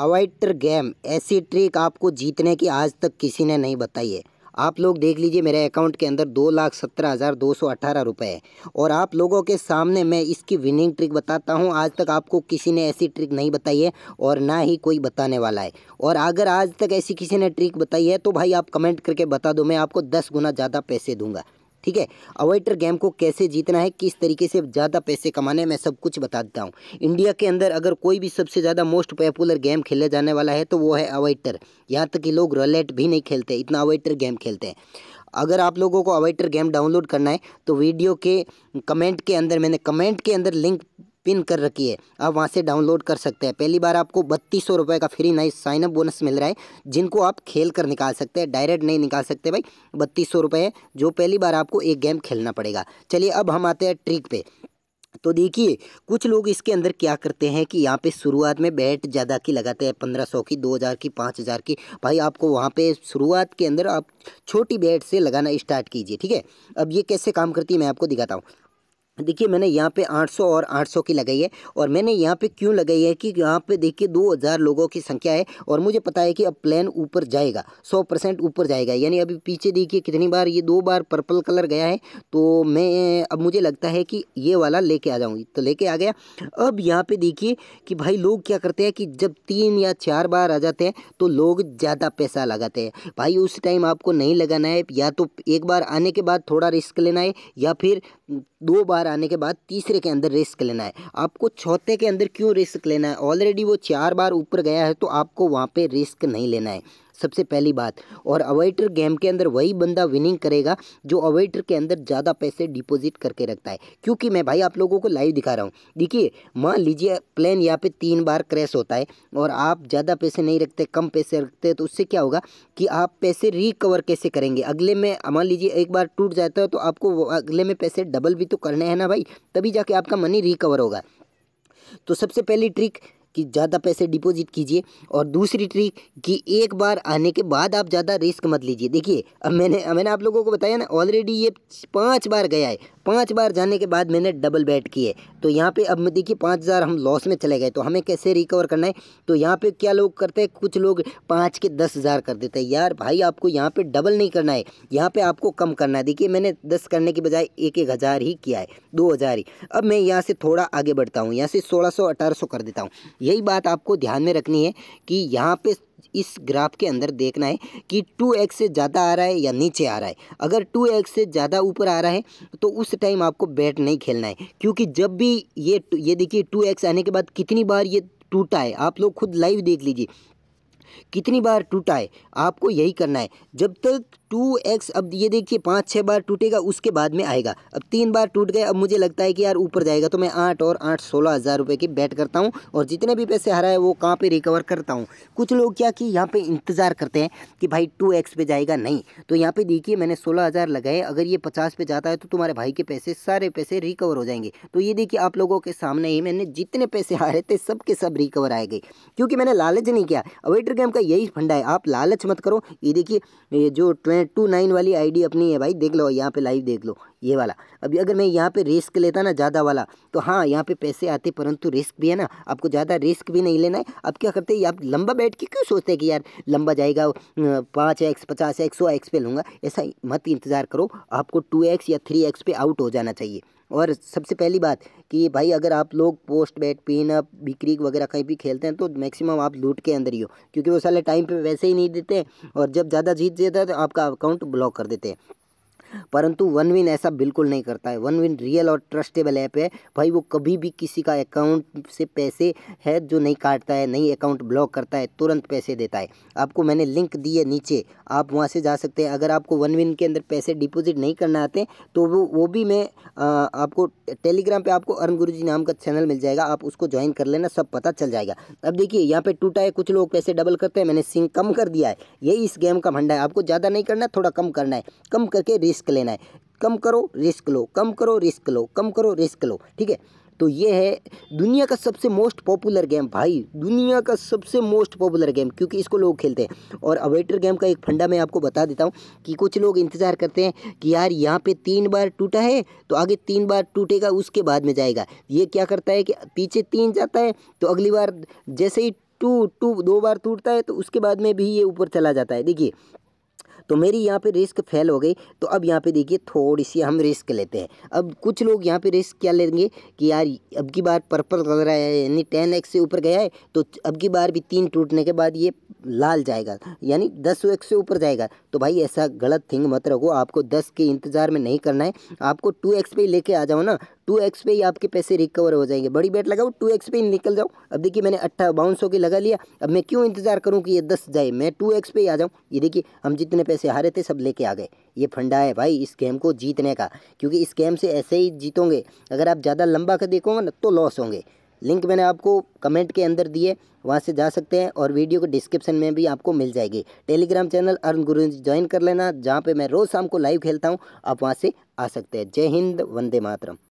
अवाइटर game ऐसी trick आपको जीतने की आज तक किसी ने नहीं बताई है आप लोग देख लीजिए मेरे अकाउंट के अंदर दो लाख सत्रह हज़ार दो सौ अठारह रुपये है और आप लोगों के सामने मैं इसकी विनिंग ट्रिक बताता हूँ आज तक आपको किसी ने ऐसी ट्रिक नहीं बताई है और ना ही कोई बताने वाला है और अगर आज तक ऐसी किसी ने ट्रिक बताई है तो भाई आप कमेंट करके बता दो मैं आपको दस गुना ज़्यादा पैसे दूंगा ठीक है अवेटर गेम को कैसे जीतना है किस तरीके से ज़्यादा पैसे कमाने मैं सब कुछ बता देता हूँ इंडिया के अंदर अगर कोई भी सबसे ज़्यादा मोस्ट पॉपुलर गेम खेला जाने वाला है तो वो है अवेटर यहाँ तक कि लोग रलेट भी नहीं खेलते इतना अवेटर गेम खेलते हैं अगर आप लोगों को अवेटर गेम डाउनलोड करना है तो वीडियो के कमेंट के अंदर मैंने कमेंट के अंदर लिंक पिन कर रखी है आप वहाँ से डाउनलोड कर सकते हैं पहली बार आपको बत्तीस सौ रुपये का फ्री नाइस साइनअप बोनस मिल रहा है जिनको आप खेल कर निकाल सकते हैं डायरेक्ट नहीं निकाल सकते भाई बत्तीस सौ रुपये जो पहली बार आपको एक गेम खेलना पड़ेगा चलिए अब हम आते हैं ट्रिक पे तो देखिए कुछ लोग इसके अंदर क्या करते हैं कि यहाँ पे शुरुआत में बैट ज़्यादा की लगाते हैं पंद्रह सौ की दो हज़ार की पाँच हज़ार की भाई आपको वहाँ पे शुरुआत के अंदर आप छोटी बैट से लगाना स्टार्ट कीजिए ठीक है अब ये कैसे काम करती है मैं आपको दिखाता हूँ देखिए मैंने यहाँ पे 800 और 800 की लगाई है और मैंने यहाँ पे क्यों लगाई है कि यहाँ पे देखिए 2000 लोगों की संख्या है और मुझे पता है कि अब प्लान ऊपर जाएगा 100 परसेंट ऊपर जाएगा यानी अभी पीछे देखिए कितनी बार ये दो बार पर्पल कलर गया है तो मैं अब मुझे लगता है कि ये वाला लेके आ जाऊँगी तो लेके आ गया अब यहाँ पर देखिए कि भाई लोग क्या करते हैं कि जब तीन या चार बार आ जाते हैं तो लोग ज़्यादा पैसा लगाते हैं भाई उस टाइम आपको नहीं लगाना है या तो एक बार आने के बाद थोड़ा रिस्क लेना है या फिर दो बार चार आने के बाद तीसरे के अंदर रिस्क लेना है आपको चौथे के अंदर क्यों रिस्क लेना है ऑलरेडी वो चार बार ऊपर गया है तो आपको वहाँ पर रिस्क नहीं लेना है सबसे पहली बात और अवेटर गेम के अंदर वही बंदा विनिंग करेगा जो अवेटर के अंदर ज़्यादा पैसे डिपॉजिट करके रखता है क्योंकि मैं भाई आप लोगों को लाइव दिखा रहा हूँ देखिए मान लीजिए प्लेन यहाँ पे तीन बार क्रैश होता है और आप ज़्यादा पैसे नहीं रखते कम पैसे रखते हैं तो उससे क्या होगा कि आप पैसे रिकवर कैसे करेंगे अगले में मान लीजिए एक बार टूट जाता है तो आपको अगले में पैसे डबल भी तो करने हैं ना भाई तभी जाके आपका मनी रिकवर होगा तो सबसे पहली ट्रिक कि ज़्यादा पैसे डिपॉजिट कीजिए और दूसरी ट्रिक कि एक बार आने के बाद आप ज़्यादा रिस्क मत लीजिए देखिए अब मैंने मैंने आप लोगों को बताया ना ऑलरेडी ये पाँच बार गया है पाँच बार जाने के बाद मैंने डबल बैट किए तो यहाँ पे अब देखिए पाँच हज़ार हम लॉस में चले गए तो हमें कैसे रिकवर करना है तो यहाँ पे क्या लोग करते हैं कुछ लोग पाँच के दस हज़ार कर देते हैं यार भाई आपको यहाँ पे डबल नहीं करना है यहाँ पे आपको कम करना है देखिए मैंने दस करने के बजाय एक एक हज़ार ही किया है दो हज़ार ही अब मैं यहाँ से थोड़ा आगे बढ़ता हूँ यहाँ से सोलह सौ कर देता हूँ यही बात आपको ध्यान में रखनी है कि यहाँ पर इस ग्राफ के अंदर देखना है कि 2x से ज़्यादा आ रहा है या नीचे आ रहा है अगर 2x से ज़्यादा ऊपर आ रहा है तो उस टाइम आपको बैट नहीं खेलना है क्योंकि जब भी ये ये देखिए 2x आने के बाद कितनी बार ये टूटा है आप लोग खुद लाइव देख लीजिए कितनी बार टूटा है आपको यही करना है जब तक टू एक्स अब ये देखिए पाँच छः बार टूटेगा उसके बाद में आएगा अब तीन बार टूट गए अब मुझे लगता है कि यार ऊपर जाएगा तो मैं आठ और आठ सोलह हज़ार रुपये की बैट करता हूँ और जितने भी पैसे हरा है वो कहाँ पर रिकवर करता हूँ कुछ लोग क्या कि यहाँ पर इंतज़ार करते हैं कि भाई टू एक्स पे जाएगा नहीं तो यहाँ पर देखिए मैंने सोलह हज़ार लगाए अगर ये पचास पे जाता है तो तुम्हारे भाई के पैसे सारे पैसे रिकवर हो जाएंगे तो ये देखिए आप लोगों के सामने ही मैंने जितने पैसे हारे थे सब के सब रिकवर आए गए क्योंकि मैंने लालच नहीं किया अवेटर गेम का यही फंडा है आप लालच मत करो ये देखिए जो ट्वेंट टू नाइन वाली आईडी अपनी है भाई देख लो यहाँ पे लाइव देख लो ये वाला अभी अगर मैं यहाँ पे रिस्क लेता ना ज़्यादा वाला तो हाँ यहाँ पे पैसे आते परंतु रिस्क भी है ना आपको ज़्यादा रिस्क भी नहीं लेना है अब क्या करते हैं आप लंबा बैठ के क्यों सोचते हैं कि यार लंबा जाएगा पाँच एक्स पचास एक्स सौ एक्स पे लूँगा ऐसा मत इंतज़ार करो आपको टू एक्स या थ्री एक्स पे आउट हो जाना चाहिए और सबसे पहली बात कि भाई अगर आप लोग पोस्ट बैट पिन अप बिक्री वगैरह कहीं भी खेलते हैं तो मैक्सिमम आप लूट के अंदर ही हो क्योंकि वो साले टाइम पे वैसे ही नहीं देते और जब ज़्यादा जीत जाता है तो आपका अकाउंट ब्लॉक कर देते हैं परंतु वन विन ऐसा बिल्कुल नहीं करता है वन विन रियल और ट्रस्टेबल ऐप है भाई वो कभी भी किसी का अकाउंट से पैसे है जो नहीं काटता है नहीं अकाउंट ब्लॉक करता है तुरंत पैसे देता है आपको मैंने लिंक दी है नीचे आप वहाँ से जा सकते हैं अगर आपको वन विन के अंदर पैसे डिपोजिट नहीं करना आते तो वो वो भी मैं आ, आपको टेलीग्राम पर आपको अरुण गुरु जी नाम का चैनल मिल जाएगा आप उसको ज्वाइन कर लेना सब पता चल जाएगा अब देखिए यहाँ पर टूटा है कुछ लोग पैसे डबल करते हैं मैंने सिंह कम कर दिया है यही इस गेम का भंडा है आपको ज़्यादा नहीं करना है थोड़ा कम करना है कम करके रिस्क रिस्क लेना है कम करो रिस्क लो कम करो रिस्क लो कम करो रिस्क लो ठीक है तो ये है दुनिया का सबसे मोस्ट पॉपुलर गेम भाई दुनिया का सबसे मोस्ट पॉपुलर गेम क्योंकि इसको लोग खेलते हैं और अवेटर गेम का एक फंडा मैं आपको बता देता हूँ कि कुछ लोग इंतज़ार करते हैं कि यार यहाँ पे तीन बार टूटा है तो आगे तीन बार टूटेगा उसके बाद में जाएगा ये क्या करता है कि पीछे तीन जाता है तो अगली बार जैसे ही टू टू दो बार टूटता है तो उसके बाद में भी ये ऊपर चला जाता है देखिए तो मेरी यहाँ पे रिस्क फेल हो गई तो अब यहाँ पे देखिए थोड़ी सी हम रिस्क लेते हैं अब कुछ लोग यहाँ पे रिस्क क्या लेंगे कि यार अब की बार पर्पल कलर आया है यानी टेन एक्स से ऊपर गया है तो अब की बार भी तीन टूटने के बाद ये लाल जाएगा यानी दस एक्स से ऊपर जाएगा तो भाई ऐसा गलत थिंग मत रखो आपको दस के इंतज़ार में नहीं करना है आपको टू एक्स पे लेके आ जाओ ना टू एक्स पे ही आपके पैसे रिकवर हो जाएंगे बड़ी बैट लगाओ टू एक्स पे ही निकल जाओ अब देखिए मैंने अट्ठा बाउंस सौ के लगा लिया अब मैं क्यों इंतजार करूँ कि ये दस जाए मैं टू एक्स पे ही आ जाऊँ ये देखिए हम जितने पैसे हारे थे सब लेके आ गए ये फंडा है भाई इस गेम को जीतने का क्योंकि इस गेम से ऐसे ही जीतोगे अगर आप ज़्यादा लंबा कर देखोगे ना तो लॉस होंगे लिंक मैंने आपको कमेंट के अंदर दिए वहाँ से जा सकते हैं और वीडियो के डिस्क्रिप्शन में भी आपको मिल जाएगी Telegram channel earn guru join कर लेना जहाँ पे मैं रोज़ शाम को लाइव खेलता हूँ आप वहाँ से आ सकते हैं जय हिंद वंदे मातरम